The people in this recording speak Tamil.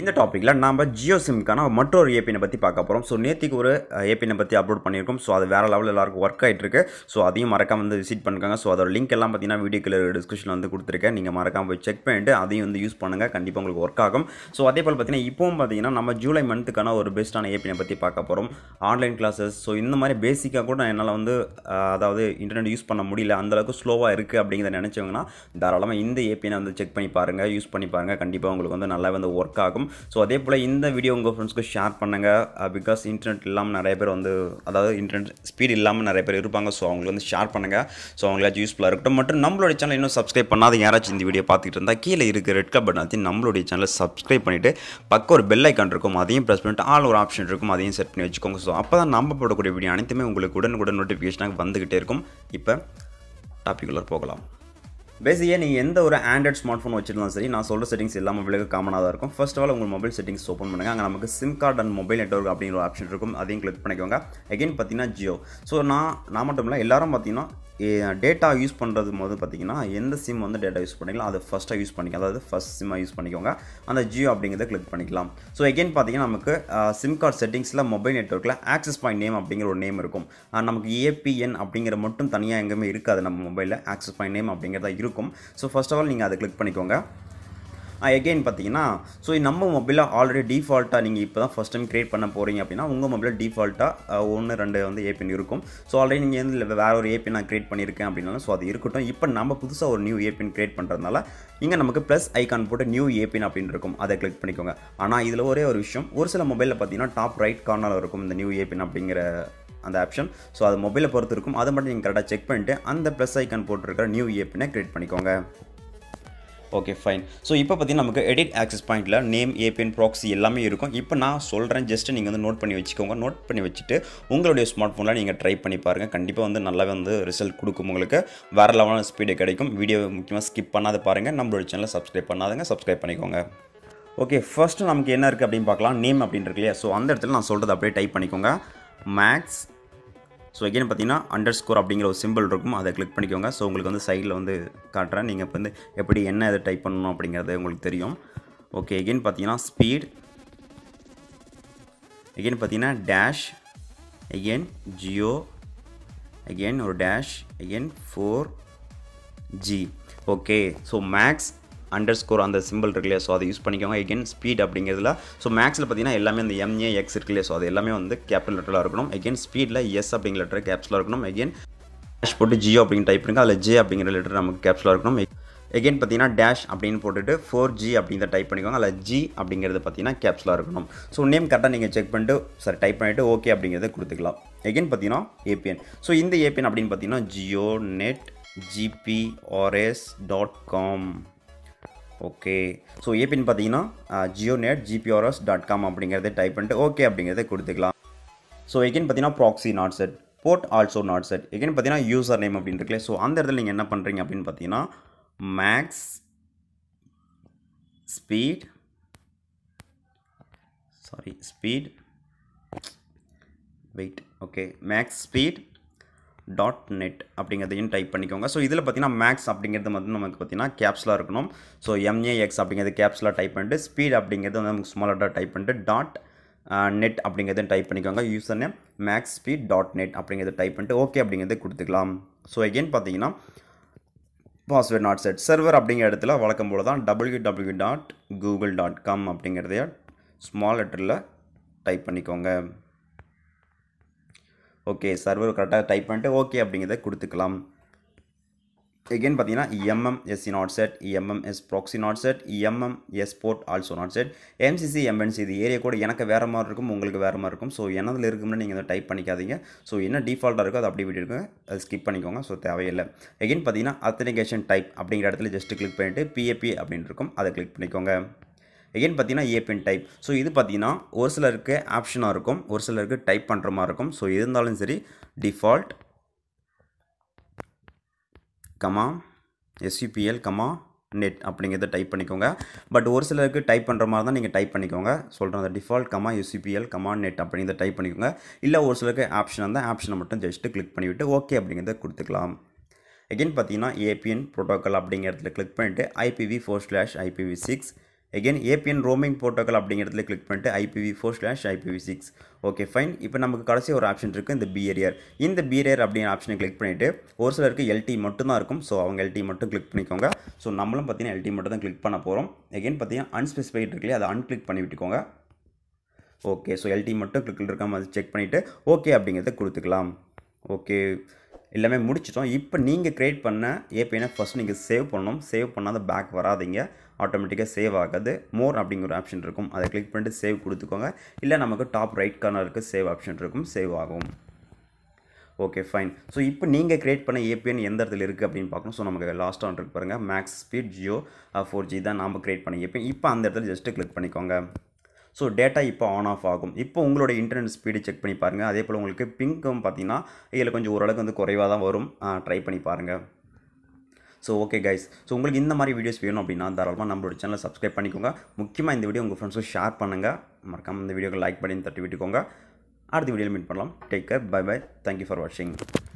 இந்த டாப்பிக்கில் நாம் ஜியோ சிம்க்கான மற்றொரு ஏபினை பற்றி பார்க்க போகிறோம் ஸோ நேற்றுக்கு ஒரு ஏபினை பற்றி அப்லோட் பண்ணியிருக்கோம் ஸோ அது வேறு லெவலில் எல்லாருக்கும் ஒர்க் ஆகிட்டு இருக்கு ஸோ அதையும் மறக்காம வந்து விசிட் பண்ணுங்க ஸோ அதோட லிங்க் எல்லாம் பார்த்தீங்கன்னா வீடியோ டிஸ்கிரிப்ஷனில் வந்து கொடுத்துருக்கேன் நீங்கள் மறக்காமல் போய் செக் பண்ணிட்டு அதையும் வந்து யூஸ் பண்ணுங்கள் கண்டிப்பாக உங்களுக்கு ஒர்க் ஆகும் ஸோ அதே போல் பார்த்தீங்கன்னா இப்போவும் பார்த்தீங்கன்னா நம்ம ஜூலை மந்த்துக்கான ஒரு பெஸ்ட்டான ஏபினை பற்றி பார்க்க போகிறோம் ஆன்லைன் கிளாஸஸ் ஸோ இந்த மாதிரி பேசிக்காக கூட என்னால் வந்து அதாவது இன்டர்நெட் யூஸ் பண்ண முடியல அந்தளவுக்கு ஸ்லோவாக இருக்குது அப்படிங்கிறத நினச்சவங்கன்னா தாராளமாக இந்த ஏபினை வந்து செக் பண்ணி பாருங்கள் யூஸ் பண்ணி பாருங்கள் கண்டிப்பாக உங்களுக்கு வந்து நல்லா வந்து ஒர்க் ஆகும் இருக்கும் ஸோ அதே போல் இந்த வீடியோ உங்கள் ஃப்ரெண்ட்ஸ்க்கு ஷேர் பண்ணுங்கள் பிகாஸ் இன்டர்நெட் இல்லாமல் நிறைய பேர் வந்து அதாவது இன்டர்நெட் ஸ்பீட் இல்லாமல் நிறைய பேர் இருப்பாங்க ஸோ அவங்களுக்கு வந்து ஷேர் பண்ணுங்கள் ஸோ அவங்களாச்சும் யூஸ்ஃபுல்லாக இருக்கட்டும் மற்றும் நம்மளோட சேனல் இன்னும் சப்ஸ்கிரைப் பண்ணாத யாராச்சும் இந்த வீடியோ பார்த்துக்கிட்டு இருந்தால் கீழே இருக்க ரெட் கலர் பட்டன் அத்தி நம்மளுடைய சேனலை சப்ஸ்கிரைப் பண்ணிவிட்டு பக்கம் ஒரு பெல் ஐக்கான் இருக்கும் அதையும் ப்ரெஸ் பண்ணிட்டு ஆல் ஒரு ஆப்ஷன் இருக்கும் அதையும் செட் பண்ணி வச்சுக்கோங்க ஸோ அப்போ தான் நம்ம போடக்கூடிய வீடியோ அனைத்துமே உங்களுக்கு உடனுக்குடன் நோட்டிஃபிகேஷனாக வந்துக்கிட்டே இருக்கும் இப்போ டாப்பிக்குள்ளே போகலாம் பேசிக்காக நீங்கள் எந்த ஒரு ஆண்ட்ராய்ட் ஸ்மார்ட் ஃபோன் வச்சிருந்தாலும் சரி நான் சொல்கிற செட்டிங்ஸ் எல்லாமே விலக காமனாக தான் இருக்கும் ஃபர்ஸ்ட் ஆல் உங்கள் மொபைல் செட்டிங்ஸ் ஓப்பன் பண்ணுங்கள் அங்கே நமக்கு SIM card and mobile network அப்படிங்கிற ஒரு ஆப்ஷன் இருக்கும் அதையும் கிளிக் பண்ணிக்கோங்க அகைன் பார்த்தீங்கன்னா ஜியோ ஸோ நான் நான் மட்டும் இல்லை எல்லாரும் பார்த்தீங்கன்னா டேட்டா யூஸ் பண்ணுறது போது பார்த்தீங்கன்னா எந்த சிம் வந்து டேட்டா யூஸ் பண்ணிக்கலாம் அதை ஃபஸ்ட்டாக யூஸ் பண்ணிக்கலாம் அதாவது ஃபஸ்ட் சிம்மாக யூஸ் பண்ணிக்கோங்க அந்த ஜியோ அப்படிங்கிறத கிளிக் பண்ணிக்கலாம் ஸோ எகெயின் பார்த்தீங்கன்னா நமக்கு சிம் கார்டு செட்டிங்ஸில் மொபைல் நெட்ஒர்க்கில் ஆக்சஸ் பாயிண்ட் நேம் அப்படிங்கிற ஒரு நேம் இருக்கும் நமக்கு ஏபிஎன் அப்படிங்கிற மட்டும் தனியாக எங்கேயுமே இருக்காது நம்ம மொபைலில் ஆக்சஸ் பாயிண்ட் நேம் அப்படிங்கிறதா இருக்கும் ஸோ ஃபஸ்ட் ஆஃப் ஆல் நீங்கள் அதை கிளிக் பண்ணிக்கோங்க அகெயின் பார்த்தீங்கன்னா ஸோ நம்ம மொபைலில் ஆல்ரெடி டிஃபால்ட்டாக நீங்கள் இப்போ தான் ஃபஸ்ட் டைம் க்ரியேட் பண்ண போகிறீங்க அப்படின்னா உங்கள் மொபைலில் டிஃபால்ட்டாக ஒன்று ரெண்டு வந்து ஏபின் இருக்கும் ஸோ ஆல்ரெடி நீங்கள் வந்து வேறு ஒரு ஏபி நான் க்ரியேட் பண்ணியிருக்கேன் அப்படின்னாலும் ஸோ அது இருக்கட்டும் இப்போ நம்ம புதுசாக ஒரு நியூ ஏபின் க்ரியேட் பண்ணுறதுனால இங்கே நமக்கு ப்ளஸ் ஐக்கான் போட்டு நியூ ஏபின் அப்படின்னு இருக்கும் அதை கிளிக் பண்ணிக்கோங்க ஆனால் இதில் ஒரே ஒரு விஷயம் ஒரு சில மொபைலில் பார்த்தீங்கன்னா டாப் ரைட் கார்னால் இருக்கும் இந்த நியூ ஏபின் அப்படிங்கிற அந்த ஆப்ஷன் ஸோ அது மொபைலை பொறுத்து இருக்கும் அதை மட்டும் நீங்கள் கரெக்டாக செக் பண்ணிவிட்டு அந்த ப்ளஸ் ஐக்கான் போட்டிருக்கிற நியூ ஏபினை க்ரியேட் பண்ணிக்கோங்க ஓகே ஃபைன் ஸோ இப்போ பார்த்தீங்கன்னா நமக்கு எடிட் ஆக்சஸ் பாயிண்ட்டில் நேம் ஏபிஎன் ப்ராக்ஸி எல்லாமே இருக்கும் இப்போ நான் சொல்கிறேன் ஜஸ்ட் நீங்கள் வந்து நோட் பண்ணி வச்சுக்கோங்க நோட் பண்ணி வச்சுட்டு உங்களுடைய ஸ்மார்ட் ஃபோனில் நீங்கள் ட்ரை பண்ணி பாருங்கள் கண்டிப்பாக வந்து நல்லாவே வந்து ரிசல்ட் கொடுக்கும் உங்களுக்கு வேறு லெவலான ஸ்பீடு கிடைக்கும் வீடியோ முக்கியமாக ஸ்கிப் பண்ணாத பாருங்கள் நம்மளோட சேனலை சப்ஸ்கிரைப் பண்ணாதுங்க சப்ஸ்கிரைப் பண்ணிக்கோங்க ஓகே ஃபஸ்ட்டு நமக்கு என்ன இருக்குது அப்படின்னு பார்க்கலாம் நேம் அப்படின்னு இருக்கு இல்லையா ஸோ அந்த இடத்துல நான் சொல்கிறது அப்படியே டைப் பண்ணிக்கோங்க மேக்ஸ் ஸோ எகைன் பார்த்தீங்கன்னா அண்டர் ஸ்கோர் அப்படிங்கிற ஒரு சிம்பிள் இருக்கும் அதை கிளிக் பண்ணிக்கோங்க ஸோ உங்களுக்கு வந்து சைடில் வந்து காட்டுறேன் நீங்கள் இப்போ வந்து எப்படி என்ன இதை டைப் பண்ணணும் அப்படிங்கிறது உங்களுக்கு தெரியும் ஓகே எகைன் பார்த்தீங்கன்னா ஸ்பீட் எகைன் பார்த்தீங்கன்னா டேஷ் எகைன் ஜியோ எகைன் ஒரு dash again four G okay so max underscore அந்த சிம்பிள் இருக்கு இல்லையா ஸோ அதை யூஸ் பண்ணிக்கோங்க எகெயின் ஸ்பீட் அப்படிங்கிறதுல ஸோ மேக்ஸில் பார்த்தீங்கன்னா எல்லாமே அந்த எம்ஏ எக்ஸ் இருக்கு இல்லையா ஸோ அது எல்லாமே வந்து கேபிட்டல் லெட்டராக இருக்கணும் எகெயின் ஸ்பீடில் எஸ் அப்படிங்கிற லெட்டர் கேப்ஸில் இருக்கணும் எகெயின் டேஷ் போட்டு ஜியோ அப்படிங்கிற டைப் இருக்குது அதில் ஜே அப்படிங்கிற லெட்டர் நமக்கு கேப்ஸில் இருக்கணும் எகெயின் பார்த்தீங்கன்னா டேஷ் அப்படின்னு போட்டுட்டு ஃபோர் ஜி அப்படிங்கிறத டைப் பண்ணிக்கோங்க அதில் ஜி அப்படிங்கிறது பார்த்தீங்கன்னா கேப்ஸில் இருக்கணும் ஸோ நேம் கரெக்டாக நீங்கள் செக் பண்ணிட்டு சார் டைப் பண்ணிவிட்டு ஓகே அப்படிங்கிறத கொடுத்துக்கலாம் எகெயின் பார்த்தீங்கன்னா ஏபிஎன் ஸோ இந்த ஏபிஎன் அப்படின்னு பார்த்தீங்கன்னா Jio net GPRS dot com okay so APN பார்த்தீங்கன்னா Jio net GPRS dot com அப்படிங்கிறத டைப் பண்ணிட்டு ஓகே அப்படிங்கிறத கொடுத்துக்கலாம் ஸோ எகெயின் பார்த்தீங்கன்னா proxy not set port also not set again பார்த்தீங்கன்னா யூசர் நேம் அப்படின்னு இருக்குல்ல ஸோ அந்த இடத்துல நீங்கள் என்ன பண்ணுறீங்க அப்படின்னு பார்த்தீங்கன்னா max speed sorry speed wait okay max speed dot net அப்படிங்கிறதையும் டைப் பண்ணிக்கோங்க ஸோ இதில் பார்த்தீங்கன்னா மேக்ஸ் அப்படிங்கிறது வந்து நமக்கு பார்த்தீங்கன்னா கேப்ஸ்லாம் இருக்கணும் ஸோ எம்ஏஎக்ஸ் அப்படிங்கிறது கேப்ஸ்லாம் டைப் பண்ணிட்டு ஸ்பீட் அப்படிங்கிறது வந்து நமக்கு ஸ்மால் டாட் டைப் பண்ணிட்டு டாட் நெட் அப்படிங்கிறதையும் டைப் பண்ணிக்கோங்க user name max speed dot net அப்படிங்கிறத டைப் பண்ணிட்டு ஓகே அப்படிங்கிறத கொடுத்துக்கலாம் ஸோ எகெயின் பார்த்தீங்கன்னா பாஸ்வேர்ட் நாட் செட் சர்வர் அப்படிங்கிற இடத்துல வழக்கம் போல தான் W W dot Google dot com அப்படிங்கிறதைய ஸ்மால் லெட்டரில் டைப் பண்ணிக்கோங்க ஓகே சர்வர் கரெக்டாக டைப் பண்ணிட்டு ஓகே அப்படிங்கிறத கொடுத்துக்கலாம் எகெயின் பார்த்தீங்கன்னா SC not set S proxy not set S port also not set MCC MNC இது ஏரியா கூட எனக்கு வேறு மாதிரி இருக்கும் உங்களுக்கு வேறு மாதிரி இருக்கும் ஸோ என்னதில் இருக்கும்னு நீங்கள் அதை டைப் பண்ணிக்காதீங்க ஸோ என்ன டிஃபால்ட்டாக இருக்கோ அது அப்படி இருக்கும் அது ஸ்கிப் பண்ணிக்கோங்க ஸோ தேவையில்லை எகெயின் பார்த்தீங்கன்னா அத்தனிகேஷன் டைப் அப்படிங்கிற இடத்துல ஜஸ்ட் கிளிக் பண்ணிவிட்டு பிஏபி அப்படின்னு இருக்கும் அதை கிளிக் பண்ணிக்கோங்க எகைன் பார்த்தீங்கன்னா ஏபிஎன் டைப் ஸோ இது பார்த்தீங்கன்னா ஒரு சிலருக்கு ஆப்ஷனாக இருக்கும் ஒரு சிலருக்கு டைப் பண்ணுற மாதிரி இருக்கும் ஸோ இருந்தாலும் சரி default comma SUPL comma net அப்படிங்கிறத டைப் பண்ணிக்கோங்க பட் ஒரு சிலருக்கு டைப் பண்ணுற மாதிரி தான் நீங்கள் டைப் பண்ணிக்கோங்க சொல்கிறேன் அந்த default comma UCPL comma net அப்படிங்கிறத டைப் பண்ணிக்கோங்க இல்லை ஒரு சிலருக்கு ஆப்ஷன் அந்த ஆப்ஷனை மட்டும் ஜஸ்ட்டு கிளிக் பண்ணிவிட்டு ஓகே அப்படிங்கிறத கொடுத்துக்கலாம் எகைன் பார்த்தீங்கன்னா ஏபிஎன் ப்ரோட்டோக்கால் அப்படிங்கிறதுல கிளிக் பண்ணிவிட்டு IPv four slash IPv six again APN roaming protocol அப்படிங்கிறதுல கிளிக் பண்ணிட்டு IPv four slash IPv six okay fine இப்போ நமக்கு கடைசி ஒரு ஆப்ஷன் இருக்குது இந்த பிஏரியர் இந்த பிஏரியர் அப்படிங்கிற ஆப்ஷனை கிளிக் பண்ணிவிட்டு ஒரு சிலருக்கு எல்டி மட்டும்தான் இருக்கும் ஸோ அவங்க எல்டி மட்டும் கிளிக் பண்ணிக்கோங்க ஸோ நம்மளும் பார்த்தீங்கன்னா எல்டி மட்டும் தான் கிளிக் பண்ண போகிறோம் எகெயின் பார்த்தீங்கன்னா அன்ஸ்பெசிஃபைட் இருக்குல்லையே அதை அன்கிளிக் பண்ணி விட்டுக்கோங்க ஓகே ஸோ எல்டி மட்டும் கிளிக் இருக்காமல் செக் பண்ணிவிட்டு ஓகே அப்படிங்கிறத கொடுத்துக்கலாம் ஓகே எல்லாமே முடிச்சிட்டோம் இப்போ நீங்கள் க்ரியேட் பண்ண ஏபிஐனா ஃபஸ்ட் நீங்கள் சேவ் பண்ணணும் சேவ் பண்ணாத பேக் வராதிங்க ஆட்டோமேட்டிக்காக சேவ் ஆகாது மோர் அப்படிங்கிற ஆப்ஷன் இருக்கும் அதை கிளிக் பண்ணிட்டு சேவ் கொடுத்துக்கோங்க இல்லை நமக்கு டாப் ரைட் கார்னருக்கு சேவ் ஆப்ஷன் இருக்கும் சேவ் ஆகும் ஓகே ஃபைன் ஸோ இப்போ நீங்கள் க்ரியேட் பண்ண ஏபிஎன் எந்த இடத்துல இருக்குது அப்படின்னு பார்க்கணும் ஸோ நமக்கு லாஸ்ட் ஆன் இருக்கு பாருங்கள் max speed Jio four G தான் நாம் க்ரியேட் பண்ண ஏபிஎன் இப்போ அந்த இடத்துல ஜஸ்ட்டு கிளிக் பண்ணிக்கோங்க ஸோ டேட்டா இப்போ ஆன் ஆஃப் ஆகும் இப்போ உங்களோட இன்டர்நெட் ஸ்பீடு செக் பண்ணி பாருங்கள் அதே போல் உங்களுக்கு பிங்க்கும் பார்த்தீங்கன்னா இதில் கொஞ்சம் ஓரளவுக்கு வந்து குறைவாக தான் வரும் ட்ரை பண்ணி பாருங்கள் ஸோ ஓகே கைஸ் ஸோ உங்களுக்கு இந்த மாதிரி வீடியோஸ் வேணும் அப்படின்னா தாராளமாக நம்மளோட சேனலை சப்ஸ்கிரைப் பண்ணிக்கோங்க முக்கியமாக இந்த வீடியோ உங்கள் ஃப்ரெண்ட்ஸும் ஷேர் பண்ணுங்கள் மறக்காமல் இந்த வீடியோக்கு லைக் பண்ணி தட்டி விட்டுக்கோங்க அடுத்த வீடியோவில் மீட் பண்ணலாம் take care bye bye thank you for வாட்சிங்